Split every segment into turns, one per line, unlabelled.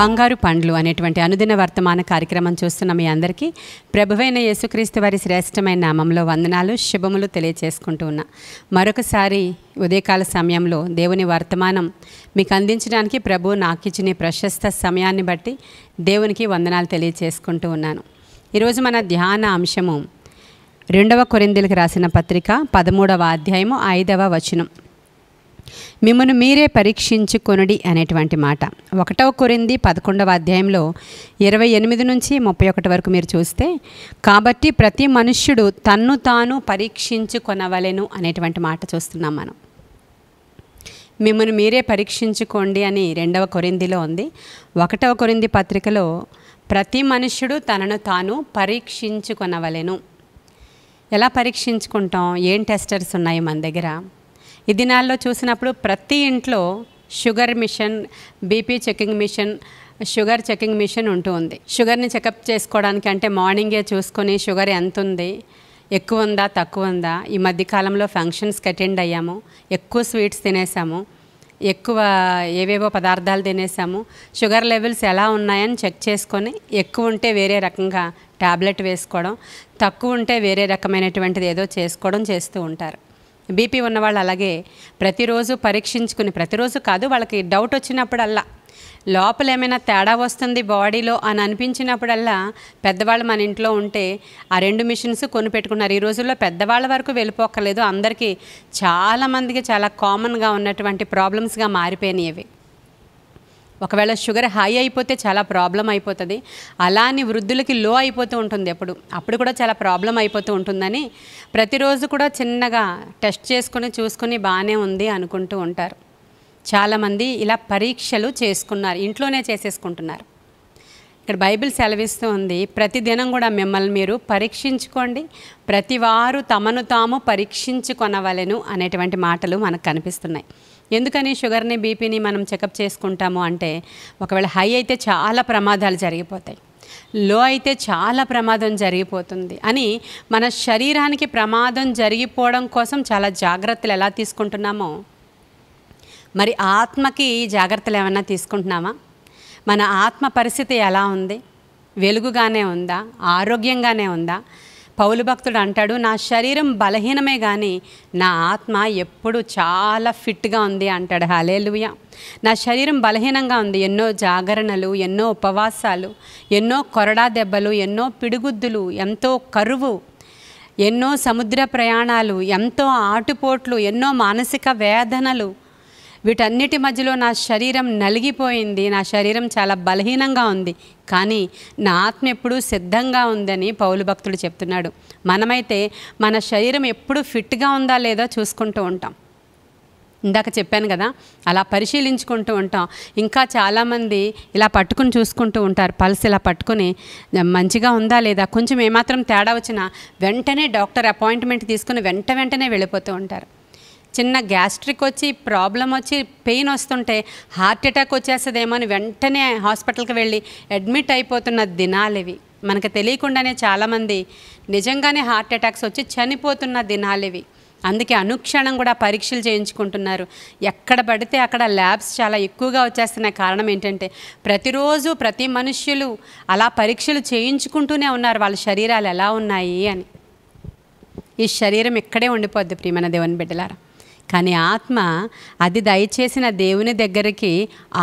బంగారు పండ్లు అనేటువంటి అనుదిన వర్తమాన కార్యక్రమం చూస్తున్న మీ అందరికీ ప్రభువైన యేసుక్రీస్తు వారి శ్రేష్టమైన నామంలో వందనాలు శుభములు తెలియచేసుకుంటూ ఉన్నా మరొకసారి ఉదయకాల సమయంలో దేవుని వర్తమానం మీకు అందించడానికి ప్రభు నాకు ఇచ్చిన ప్రశస్త సమయాన్ని బట్టి దేవునికి వందనాలు తెలియచేసుకుంటూ ఉన్నాను ఈరోజు మన ధ్యాన అంశము రెండవ కొరిందులకు రాసిన పత్రిక పదమూడవ అధ్యాయము ఐదవ వచనం మిమ్మను మీరే పరీక్షించుకొనుడి అనేటువంటి మాట ఒకటవ కొరింది పదకొండవ అధ్యాయంలో ఇరవై ఎనిమిది నుంచి ముప్పై ఒకటి వరకు మీరు చూస్తే కాబట్టి ప్రతి మనుష్యుడు తన్ను తాను పరీక్షించుకొనవలెను అనేటువంటి మాట చూస్తున్నాం మనం మిమ్మల్ని మీరే పరీక్షించుకోండి అని రెండవ కొరిందిలో ఉంది ఒకటవ కొరింది పత్రికలో ప్రతి మనుష్యుడు తనను తాను పరీక్షించుకొనవలెను ఎలా పరీక్షించుకుంటాం ఏం టెస్టర్స్ ఉన్నాయి మన దగ్గర ఈ దినాల్లో చూసినప్పుడు ప్రతి ఇంట్లో sugar machine BP checking machine sugar checking machine ఉంటూ ఉంది షుగర్ని చెకప్ చేసుకోవడానికి అంటే మార్నింగే చూసుకొని షుగర్ ఎంత ఉంది ఎక్కువ ఉందా తక్కువ ఉందా ఈ మధ్యకాలంలో ఫంక్షన్స్కి అటెండ్ అయ్యాము ఎక్కువ స్వీట్స్ తినేసాము ఎక్కువ ఏవేవో పదార్థాలు తినేసాము షుగర్ లెవెల్స్ ఎలా ఉన్నాయని చెక్ చేసుకొని ఎక్కువ ఉంటే వేరే రకంగా ట్యాబ్లెట్ వేసుకోవడం తక్కువ ఉంటే వేరే రకమైనటువంటిది ఏదో చేసుకోవడం చేస్తూ ఉంటారు బీపీ ఉన్నవాళ్ళు అలాగే ప్రతిరోజు పరీక్షించుకుని ప్రతిరోజు కాదు వాళ్ళకి డౌట్ వచ్చినప్పుడల్లా లోపల ఏమైనా తేడా వస్తుంది బాడీలో అని అనిపించినప్పుడల్లా పెద్దవాళ్ళు మన ఇంట్లో ఉంటే ఆ రెండు మిషన్స్ కొని పెట్టుకున్నారు ఈ రోజుల్లో పెద్దవాళ్ళ వరకు వెళ్ళిపోకలేదు అందరికీ చాలామందికి చాలా కామన్గా ఉన్నటువంటి ప్రాబ్లమ్స్గా మారిపోయినాయి ఒకవేళ షుగర్ హై అయిపోతే చాలా ప్రాబ్లం అయిపోతుంది అలా అని వృద్ధులకి లో అయిపోతూ ఉంటుంది అప్పుడు అప్పుడు కూడా చాలా ప్రాబ్లం అయిపోతూ ఉంటుందని ప్రతిరోజు కూడా చిన్నగా టెస్ట్ చేసుకుని చూసుకుని బాగానే ఉంది అనుకుంటూ ఉంటారు చాలామంది ఇలా పరీక్షలు చేసుకున్నారు ఇంట్లోనే చేసేసుకుంటున్నారు ఇక్కడ బైబిల్ సెలవిస్తూ ఉంది ప్రతిదినం కూడా మిమ్మల్ని మీరు పరీక్షించుకోండి ప్రతివారు తమను తాము పరీక్షించుకొనవలెను అనేటువంటి మాటలు మనకు కనిపిస్తున్నాయి ఎందుకని షుగర్ని బీపీని మనం చెకప్ చేసుకుంటాము అంటే ఒకవేళ హై అయితే చాలా ప్రమాదాలు జరిగిపోతాయి లో అయితే చాలా ప్రమాదం జరిగిపోతుంది అని మన శరీరానికి ప్రమాదం జరిగిపోవడం కోసం చాలా జాగ్రత్తలు ఎలా తీసుకుంటున్నామో మరి ఆత్మకి జాగ్రత్తలు ఏమైనా తీసుకుంటున్నామా మన ఆత్మ పరిస్థితి ఎలా ఉంది వెలుగుగానే ఉందా ఆరోగ్యంగానే ఉందా పౌలు భక్తుడు అంటాడు నా శరీరం బలహీనమే కానీ నా ఆత్మ ఎప్పుడు చాలా ఫిట్గా ఉంది అంటాడు హాలేలుయ నా శరీరం బలహీనంగా ఉంది ఎన్నో జాగరణలు ఎన్నో ఉపవాసాలు ఎన్నో కొరడా దెబ్బలు ఎన్నో పిడుగుద్దులు ఎంతో కరువు ఎన్నో సముద్ర ప్రయాణాలు ఎంతో ఆటుపోట్లు ఎన్నో మానసిక వేదనలు వీటన్నిటి మధ్యలో నా శరీరం నలిగిపోయింది నా శరీరం చాలా బలహీనంగా ఉంది కానీ నా ఆత్మ ఎప్పుడూ సిద్ధంగా ఉందని పౌలు భక్తుడు చెప్తున్నాడు మనమైతే మన శరీరం ఎప్పుడు ఫిట్గా ఉందా లేదా చూసుకుంటూ ఉంటాం ఇందాక చెప్పాను కదా అలా పరిశీలించుకుంటూ ఉంటాం ఇంకా చాలామంది ఇలా పట్టుకుని చూసుకుంటూ ఉంటారు పల్స్ ఇలా పట్టుకుని మంచిగా ఉందా లేదా కొంచెం ఏమాత్రం తేడా వచ్చినా వెంటనే డాక్టర్ అపాయింట్మెంట్ తీసుకుని వెంట వెంటనే వెళ్ళిపోతూ ఉంటారు చిన్న గ్యాస్ట్రిక్ వచ్చి ప్రాబ్లం వచ్చి పెయిన్ వస్తుంటే హార్ట్ అటాక్ వచ్చేస్తుందేమో అని వెంటనే హాస్పిటల్కి వెళ్ళి అడ్మిట్ అయిపోతున్న దినాలివి మనకు తెలియకుండానే చాలామంది నిజంగానే హార్ట్ అటాక్స్ వచ్చి చనిపోతున్న దినాలివి అందుకే అనుక్షణం కూడా పరీక్షలు చేయించుకుంటున్నారు ఎక్కడ పడితే అక్కడ ల్యాబ్స్ చాలా ఎక్కువగా వచ్చేస్తున్న కారణం ఏంటంటే ప్రతిరోజు ప్రతి మనుష్యులు అలా పరీక్షలు చేయించుకుంటూనే ఉన్నారు వాళ్ళ శరీరాలు ఎలా ఉన్నాయి అని ఈ శరీరం ఇక్కడే ఉండిపోద్ది ప్రియమైన దేవుని బిడ్డలారా కానీ ఆత్మ అది దయచేసిన దేవుని దగ్గరికి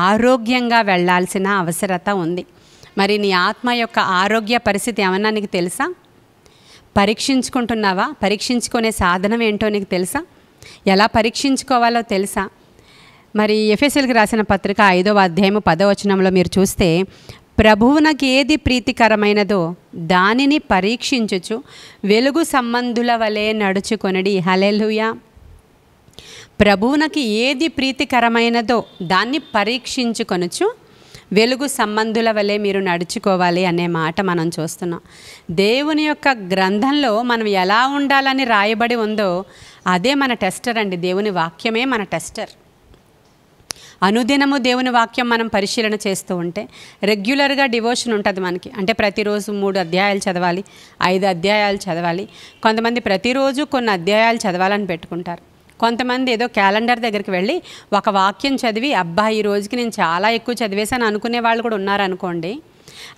ఆరోగ్యంగా వెళ్లాల్సిన అవసరత ఉంది మరి నీ ఆత్మ యొక్క ఆరోగ్య పరిస్థితి ఏమన్నా నీకు తెలుసా పరీక్షించుకుంటున్నావా పరీక్షించుకునే సాధనం ఏంటో నీకు తెలుసా ఎలా పరీక్షించుకోవాలో తెలుసా మరి ఎఫ్ఎస్ఎల్కి రాసిన పత్రిక ఐదవ అధ్యాయము పదవచనంలో మీరు చూస్తే నాకు ఏది ప్రీతికరమైనదో దానిని పరీక్షించచ్చు వెలుగు సంబంధుల వలె నడుచుకొనడి హలెలుయా ప్రభువునకి ఏది ప్రీతికరమైనదో దాన్ని పరీక్షించుకొనుచు వెలుగు సంబంధుల వలె మీరు నడుచుకోవాలి అనే మాట మనం చూస్తున్నాం దేవుని యొక్క గ్రంథంలో మనం ఎలా ఉండాలని రాయబడి ఉందో అదే మన టెస్టర్ అండి దేవుని వాక్యమే మన టెస్టర్ అనుదినము దేవుని వాక్యం మనం పరిశీలన చేస్తూ ఉంటే రెగ్యులర్గా డివోషన్ ఉంటుంది మనకి అంటే ప్రతిరోజు మూడు అధ్యాయాలు చదవాలి ఐదు అధ్యాయాలు చదవాలి కొంతమంది ప్రతిరోజు కొన్ని అధ్యాయాలు చదవాలని పెట్టుకుంటారు కొంతమంది ఏదో క్యాలెండర్ దగ్గరికి వెళ్ళి ఒక వాక్యం చదివి అబ్బా ఈ రోజుకి నేను చాలా ఎక్కువ చదివేశాను అనుకునే వాళ్ళు కూడా ఉన్నారనుకోండి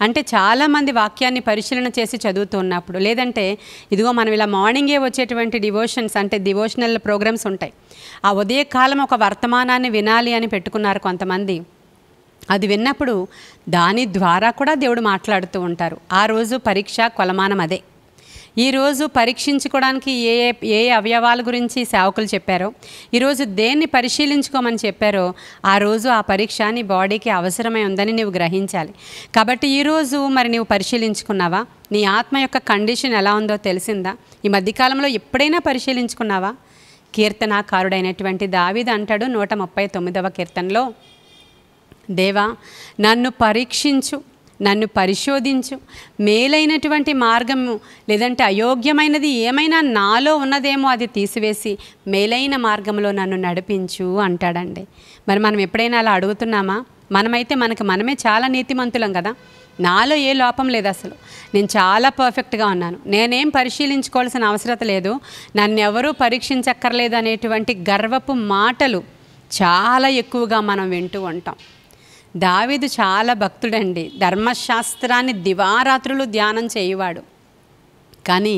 అంటే చాలామంది వాక్యాన్ని పరిశీలన చేసి చదువుతున్నప్పుడు లేదంటే ఇదిగో మనం ఇలా మార్నింగే వచ్చేటువంటి డివోషన్స్ అంటే డివోషనల్ ప్రోగ్రామ్స్ ఉంటాయి ఆ ఉదయకాలం ఒక వర్తమానాన్ని వినాలి అని పెట్టుకున్నారు కొంతమంది అది విన్నప్పుడు దాని ద్వారా కూడా దేవుడు మాట్లాడుతూ ఉంటారు ఆ రోజు పరీక్ష కొలమానం అదే ఈరోజు పరీక్షించుకోవడానికి ఏ ఏ ఏ అవయవాల గురించి సేవకులు చెప్పారో ఈరోజు దేన్ని పరిశీలించుకోమని చెప్పారో ఆ రోజు ఆ పరీక్ష నీ బాడీకి అవసరమై ఉందని నువ్వు గ్రహించాలి కాబట్టి ఈరోజు మరి నువ్వు పరిశీలించుకున్నావా నీ ఆత్మ యొక్క కండిషన్ ఎలా ఉందో తెలిసిందా ఈ మధ్యకాలంలో ఎప్పుడైనా పరిశీలించుకున్నావా కీర్తనాకారుడైనటువంటి దావిద అంటాడు నూట ముప్పై తొమ్మిదవ కీర్తనలో దేవా నన్ను పరీక్షించు నన్ను పరిశోధించు మేలైనటువంటి మార్గము లేదంటే అయోగ్యమైనది ఏమైనా నాలో ఉన్నదేమో అది తీసివేసి మేలైన మార్గంలో నన్ను నడిపించు అంటాడండి మరి మనం ఎప్పుడైనా అలా అడుగుతున్నామా మనమైతే మనకు మనమే చాలా నీతిమంతులం కదా నాలో ఏ లోపం లేదు అసలు నేను చాలా పర్ఫెక్ట్గా ఉన్నాను నేనేం పరిశీలించుకోవాల్సిన అవసరం లేదు నన్ను ఎవరూ పరీక్షించక్కర్లేదు అనేటువంటి గర్వపు మాటలు చాలా ఎక్కువగా మనం వింటూ ఉంటాం దావీదు చాలా భక్తుడండి ధర్మశాస్త్రాన్ని దివారాత్రులు ధ్యానం చేయువాడు కానీ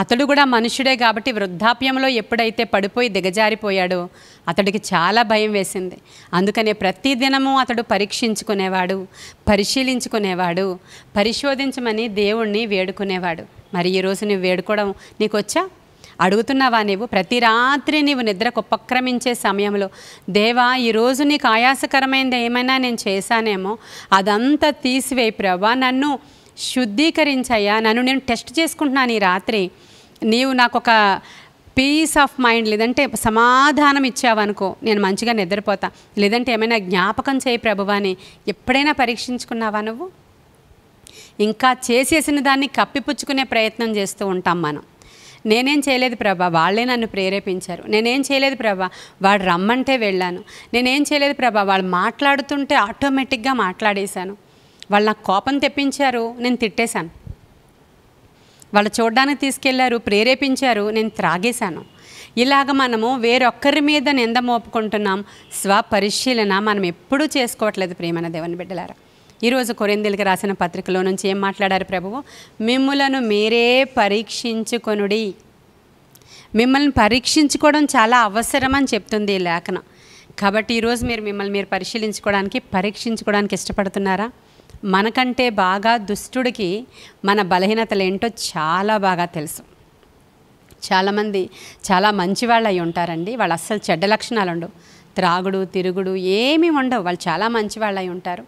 అతడు కూడా మనుషుడే కాబట్టి వృద్ధాప్యంలో ఎప్పుడైతే పడిపోయి దిగజారిపోయాడో అతడికి చాలా భయం వేసింది అందుకనే ప్రతి దినము అతడు పరీక్షించుకునేవాడు పరిశీలించుకునేవాడు పరిశోధించమని దేవుణ్ణి వేడుకునేవాడు మరి ఈరోజు నువ్వు వేడుకోవడం నీకు వచ్చా అడుగుతున్నావా నీవు ప్రతి రాత్రి నీవు నిద్రకు ఉపక్రమించే సమయంలో దేవా ఈరోజు నీకు ఆయాసకరమైనది ఏమైనా నేను చేశానేమో అదంతా తీసివేయి ప్రభా నన్ను శుద్ధీకరించయ్యా నన్ను నేను టెస్ట్ చేసుకుంటున్నాను ఈ రాత్రి నీవు నాకు ఒక పీస్ ఆఫ్ మైండ్ లేదంటే సమాధానం ఇచ్చావనుకో నేను మంచిగా నిద్రపోతా లేదంటే ఏమైనా జ్ఞాపకం చేయి ప్రభువాని ఎప్పుడైనా పరీక్షించుకున్నావా నువ్వు ఇంకా చేసేసిన దాన్ని కప్పిపుచ్చుకునే ప్రయత్నం చేస్తూ ఉంటాం మనం నేనేం చేయలేదు ప్రభా వాళ్ళే నన్ను ప్రేరేపించారు నేనేం చేయలేదు ప్రభా వాడు రమ్మంటే వెళ్ళాను నేనేం చేయలేదు ప్రభా వాళ్ళు మాట్లాడుతుంటే ఆటోమేటిక్గా మాట్లాడేశాను వాళ్ళు నాకు కోపం తెప్పించారు నేను తిట్టేశాను వాళ్ళు చూడడానికి తీసుకెళ్లారు ప్రేరేపించారు నేను త్రాగేశాను ఇలాగ మనము వేరొక్కరి మీద నింద మోపుకుంటున్నాం స్వపరిశీలన మనం ఎప్పుడూ చేసుకోవట్లేదు ప్రేమన దేవుని బిడ్డలారా ఈరోజు కొరిందెలకి రాసిన పత్రికలో నుంచి ఏం మాట్లాడారు ప్రభువు మిమ్మలను మీరే పరీక్షించుకొనుడి మిమ్మల్ని పరీక్షించుకోవడం చాలా అవసరం అని చెప్తుంది ఈ లేఖనం కాబట్టి ఈరోజు మీరు మిమ్మల్ని మీరు పరిశీలించుకోవడానికి పరీక్షించుకోవడానికి ఇష్టపడుతున్నారా మనకంటే బాగా దుష్టుడికి మన బలహీనతలు ఏంటో చాలా బాగా తెలుసు చాలామంది చాలా మంచి వాళ్ళు అయి ఉంటారండి వాళ్ళు అస్సలు చెడ్డ లక్షణాలు ఉండవు త్రాగుడు తిరుగుడు ఏమీ ఉండవు వాళ్ళు చాలా వాళ్ళు అయి ఉంటారు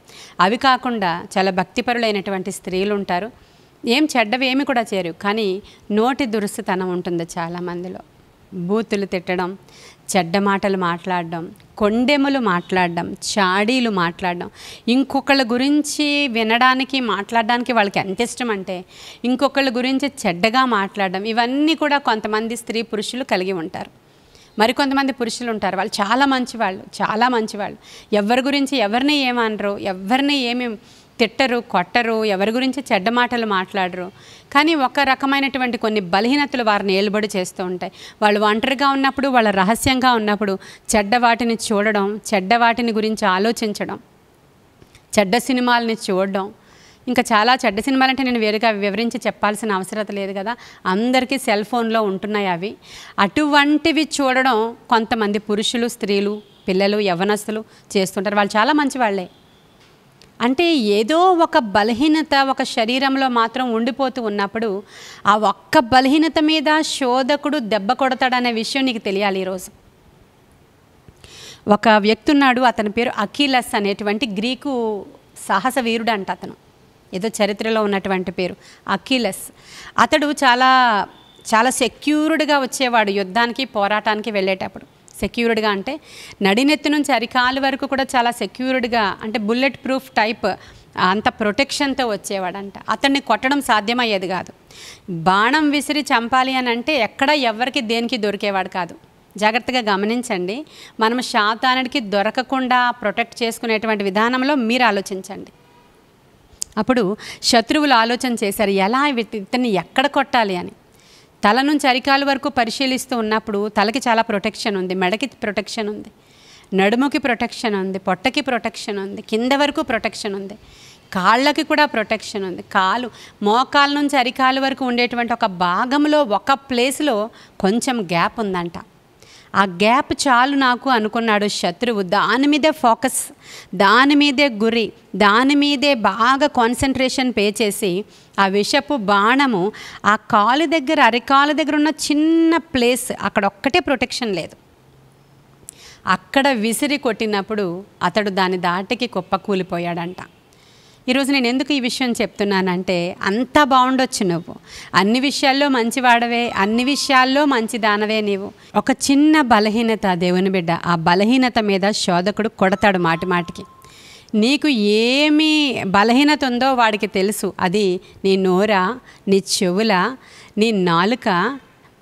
అవి కాకుండా చాలా భక్తిపరులైనటువంటి స్త్రీలు ఉంటారు ఏం చెడ్డవి ఏమి కూడా చేరు కానీ నోటి దురుసుతనం ఉంటుంది చాలామందిలో బూతులు తిట్టడం చెడ్డ మాటలు మాట్లాడడం కొండెములు మాట్లాడడం చాడీలు మాట్లాడడం ఇంకొకళ్ళ గురించి వినడానికి మాట్లాడడానికి వాళ్ళకి ఎంత ఇష్టం అంటే ఇంకొకళ్ళ గురించి చెడ్డగా మాట్లాడడం ఇవన్నీ కూడా కొంతమంది స్త్రీ పురుషులు కలిగి ఉంటారు మరికొంతమంది పురుషులు ఉంటారు వాళ్ళు చాలా మంచివాళ్ళు చాలా మంచివాళ్ళు ఎవరి గురించి ఎవరిని ఏమనరు ఎవరిని ఏమి తిట్టరు కొట్టరు ఎవరి గురించి చెడ్డ మాటలు మాట్లాడరు కానీ ఒక రకమైనటువంటి కొన్ని బలహీనతలు వారిని ఏలుబడి చేస్తూ ఉంటాయి వాళ్ళు ఒంటరిగా ఉన్నప్పుడు వాళ్ళ రహస్యంగా ఉన్నప్పుడు చెడ్డ వాటిని చూడడం చెడ్డ వాటిని గురించి ఆలోచించడం చెడ్డ సినిమాలని చూడడం ఇంకా చాలా చెడ్డ సినిమాలు అంటే నేను వేరుగా వివరించి చెప్పాల్సిన అవసరత లేదు కదా అందరికీ సెల్ ఫోన్లో ఉంటున్నాయి అవి అటువంటివి చూడడం కొంతమంది పురుషులు స్త్రీలు పిల్లలు యవనస్తులు చేస్తుంటారు వాళ్ళు చాలా మంచి వాళ్ళే అంటే ఏదో ఒక బలహీనత ఒక శరీరంలో మాత్రం ఉండిపోతూ ఉన్నప్పుడు ఆ ఒక్క బలహీనత మీద శోధకుడు దెబ్బ కొడతాడనే విషయం నీకు తెలియాలి ఈరోజు ఒక వ్యక్తి ఉన్నాడు అతని పేరు అఖిలస్ అనేటువంటి గ్రీకు సాహస వీరుడు అంట అతను ఏదో చరిత్రలో ఉన్నటువంటి పేరు అఖిలస్ అతడు చాలా చాలా సెక్యూర్డ్గా వచ్చేవాడు యుద్ధానికి పోరాటానికి వెళ్ళేటప్పుడు సెక్యూర్డ్గా అంటే నడినెత్తి నుంచి అరికాలు వరకు కూడా చాలా సెక్యూర్డ్గా అంటే బుల్లెట్ ప్రూఫ్ టైప్ అంత ప్రొటెక్షన్తో వచ్చేవాడంట అతన్ని కొట్టడం సాధ్యమయ్యేది కాదు బాణం విసిరి చంపాలి అని అంటే ఎక్కడ ఎవరికి దేనికి దొరికేవాడు కాదు జాగ్రత్తగా గమనించండి మనం శాతానుడికి దొరకకుండా ప్రొటెక్ట్ చేసుకునేటువంటి విధానంలో మీరు ఆలోచించండి అప్పుడు శత్రువులు ఆలోచన చేశారు ఎలా ఇతన్ని ఎక్కడ కొట్టాలి అని తల నుంచి అరికాలు వరకు పరిశీలిస్తూ ఉన్నప్పుడు తలకి చాలా ప్రొటెక్షన్ ఉంది మెడకి ప్రొటెక్షన్ ఉంది నడుముకి ప్రొటెక్షన్ ఉంది పొట్టకి ప్రొటెక్షన్ ఉంది కింద వరకు ప్రొటెక్షన్ ఉంది కాళ్ళకి కూడా ప్రొటెక్షన్ ఉంది కాలు మోకాల నుంచి అరికాలు వరకు ఉండేటువంటి ఒక భాగంలో ఒక ప్లేస్లో కొంచెం గ్యాప్ ఉందంట ఆ గ్యాప్ చాలు నాకు అనుకున్నాడు శత్రువు దాని మీదే ఫోకస్ దాని మీదే గురి దాని మీదే బాగా కాన్సన్ట్రేషన్ పే చేసి ఆ విషపు బాణము ఆ కాలు దగ్గర అరికాలు దగ్గర ఉన్న చిన్న ప్లేస్ అక్కడ ఒక్కటే ప్రొటెక్షన్ లేదు అక్కడ విసిరి కొట్టినప్పుడు అతడు దాని దాటికి కుప్ప కూలిపోయాడంట ఈరోజు నేను ఎందుకు ఈ విషయం చెప్తున్నానంటే అంతా బాగుండొచ్చు నువ్వు అన్ని విషయాల్లో మంచివాడవే అన్ని విషయాల్లో మంచి దానవే నీవు ఒక చిన్న బలహీనత దేవుని బిడ్డ ఆ బలహీనత మీద శోధకుడు కొడతాడు మాటి మాటికి నీకు ఏమి బలహీనత ఉందో వాడికి తెలుసు అది నీ నోర నీ చెవుల నీ నాలుక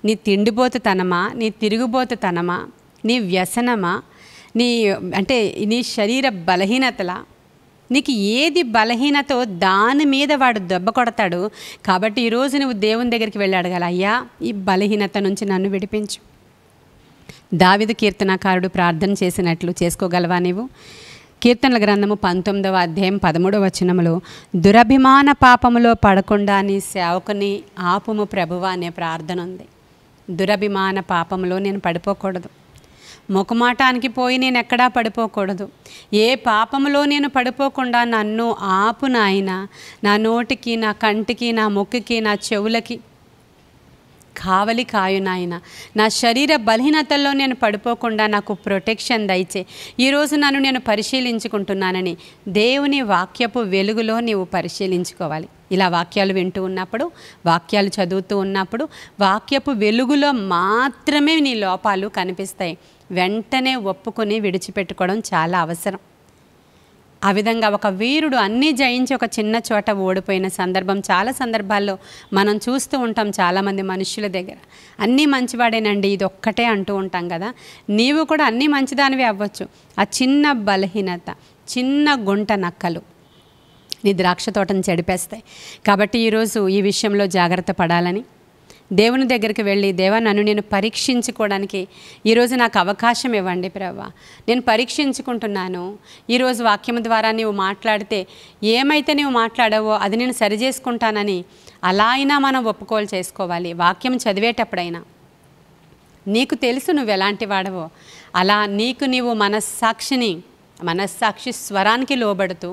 నీ తిండిపోతుతనమా నీ తిరుగుబోతుతనమా నీ వ్యసనమా నీ అంటే నీ శరీర బలహీనతలా నీకు ఏది బలహీనతో దాని మీద వాడు దెబ్బ కొడతాడు కాబట్టి ఈరోజు నువ్వు దేవుని దగ్గరికి వెళ్ళి అడగాలి అయ్యా ఈ బలహీనత నుంచి నన్ను విడిపించు దావిద కీర్తనాకారుడు ప్రార్థన చేసినట్లు చేసుకోగలవా నీవు కీర్తనల గ్రంథము పంతొమ్మిదవ అధ్యాయం పదమూడవ వచనములో దురభిమాన పాపములో పడకుండా నీ సేవకుని ఆపుము ప్రభువ అనే ప్రార్థన ఉంది దురభిమాన పాపంలో నేను పడిపోకూడదు ముఖమాటానికి పోయి నేను ఎక్కడా పడిపోకూడదు ఏ పాపములో నేను పడిపోకుండా నన్ను ఆపు నాయన నా నోటికి నా కంటికి నా మొక్కుకి నా చెవులకి కావలి కాయు నాయన నా శరీర బలహీనతల్లో నేను పడిపోకుండా నాకు ప్రొటెక్షన్ దయచే ఈరోజు నన్ను నేను పరిశీలించుకుంటున్నానని దేవుని వాక్యపు వెలుగులో నీవు పరిశీలించుకోవాలి ఇలా వాక్యాలు వింటూ ఉన్నప్పుడు వాక్యాలు చదువుతూ ఉన్నప్పుడు వాక్యపు వెలుగులో మాత్రమే నీ లోపాలు కనిపిస్తాయి వెంటనే ఒప్పుకొని విడిచిపెట్టుకోవడం చాలా అవసరం ఆ విధంగా ఒక వీరుడు అన్నీ జయించి ఒక చిన్న చోట ఓడిపోయిన సందర్భం చాలా సందర్భాల్లో మనం చూస్తూ ఉంటాం చాలామంది మనుషుల దగ్గర అన్నీ మంచివాడేనండి ఇది ఒక్కటే అంటూ ఉంటాం కదా నీవు కూడా అన్నీ మంచిదానివి అవ్వచ్చు ఆ చిన్న బలహీనత చిన్న గుంట నక్కలు నీ ద్రాక్ష తోటను చెడిపేస్తాయి కాబట్టి ఈరోజు ఈ విషయంలో జాగ్రత్త పడాలని దేవుని దగ్గరికి వెళ్ళి దేవా నన్ను నేను పరీక్షించుకోవడానికి ఈరోజు నాకు అవకాశం ఇవ్వండి ప్రభావ నేను పరీక్షించుకుంటున్నాను ఈరోజు వాక్యం ద్వారా నీవు మాట్లాడితే ఏమైతే నీవు మాట్లాడావో అది నేను సరి చేసుకుంటానని అలా అయినా మనం ఒప్పుకోలు చేసుకోవాలి వాక్యం చదివేటప్పుడైనా నీకు తెలుసు నువ్వు ఎలాంటి వాడవో అలా నీకు నీవు మనస్సాక్షిని మనస్సాక్షి స్వరానికి లోబడుతూ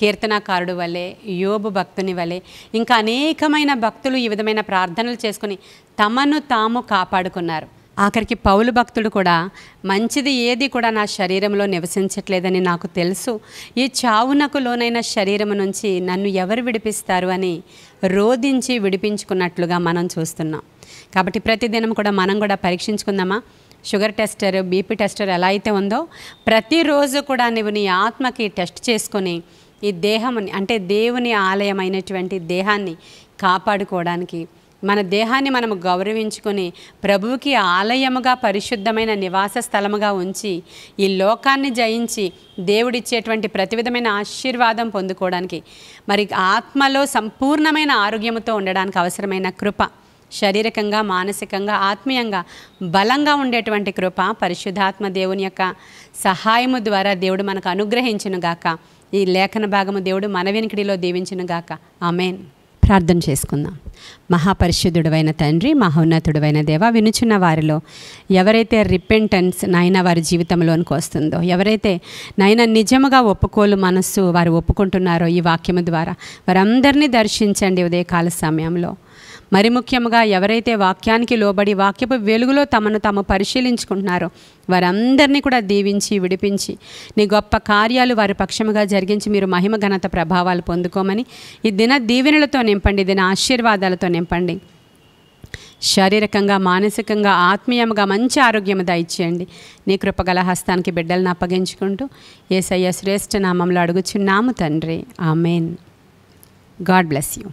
కీర్తనాకారుడు వలె యోబు భక్తుని వలె ఇంకా అనేకమైన భక్తులు ఈ విధమైన ప్రార్థనలు చేసుకుని తమను తాము కాపాడుకున్నారు ఆఖరికి పౌలు భక్తుడు కూడా మంచిది ఏది కూడా నా శరీరంలో నివసించట్లేదని నాకు తెలుసు ఈ చావునకు లోనైన శరీరం నుంచి నన్ను ఎవరు విడిపిస్తారు అని రోధించి విడిపించుకున్నట్లుగా మనం చూస్తున్నాం కాబట్టి ప్రతిదినం కూడా మనం కూడా పరీక్షించుకుందామా షుగర్ టెస్టర్ బీపీ టెస్టర్ ఎలా అయితే ఉందో ప్రతిరోజు కూడా నువ్వు నీ ఆత్మకి టెస్ట్ చేసుకొని ఈ దేహముని అంటే దేవుని ఆలయమైనటువంటి దేహాన్ని కాపాడుకోవడానికి మన దేహాన్ని మనము గౌరవించుకొని ప్రభువుకి ఆలయముగా పరిశుద్ధమైన నివాస స్థలముగా ఉంచి ఈ లోకాన్ని జయించి దేవుడిచ్చేటువంటి ప్రతి విధమైన ఆశీర్వాదం పొందుకోవడానికి మరి ఆత్మలో సంపూర్ణమైన ఆరోగ్యముతో ఉండడానికి అవసరమైన కృప శారీరకంగా మానసికంగా ఆత్మీయంగా బలంగా ఉండేటువంటి కృప పరిశుద్ధాత్మ దేవుని యొక్క సహాయము ద్వారా దేవుడు మనకు అనుగ్రహించినగాక ఈ లేఖన భాగము దేవుడు మన వెనుకడిలో గాక ఆమెన్ ప్రార్థన చేసుకుందాం మహాపరిశుద్ధుడువైన తండ్రి మహోన్నతుడువైన దేవ వినుచున్న వారిలో ఎవరైతే రిపెంటెన్స్ నాయన వారి జీవితంలోనికి వస్తుందో ఎవరైతే నాయన నిజముగా ఒప్పుకోలు మనస్సు వారు ఒప్పుకుంటున్నారో ఈ వాక్యము ద్వారా వారందరినీ దర్శించండి ఉదయకాల సమయంలో మరి ముఖ్యంగా ఎవరైతే వాక్యానికి లోబడి వాక్యపు వెలుగులో తమను తాము పరిశీలించుకుంటున్నారో వారందరినీ కూడా దీవించి విడిపించి నీ గొప్ప కార్యాలు వారి పక్షముగా జరిగించి మీరు మహిమ ఘనత ప్రభావాలు పొందుకోమని ఈ దిన దీవెనలతో నింపండి దిన ఆశీర్వాదాలతో నింపండి శారీరకంగా మానసికంగా ఆత్మీయంగా మంచి ఆరోగ్యం దయచేయండి నీ కృపగల హస్తానికి బిడ్డలను అప్పగించుకుంటూ ఏసయ్య శ్రేష్ఠ నామంలో అడుగుచున్నాము తండ్రి ఆమెన్ గాడ్ బ్లెస్ యూ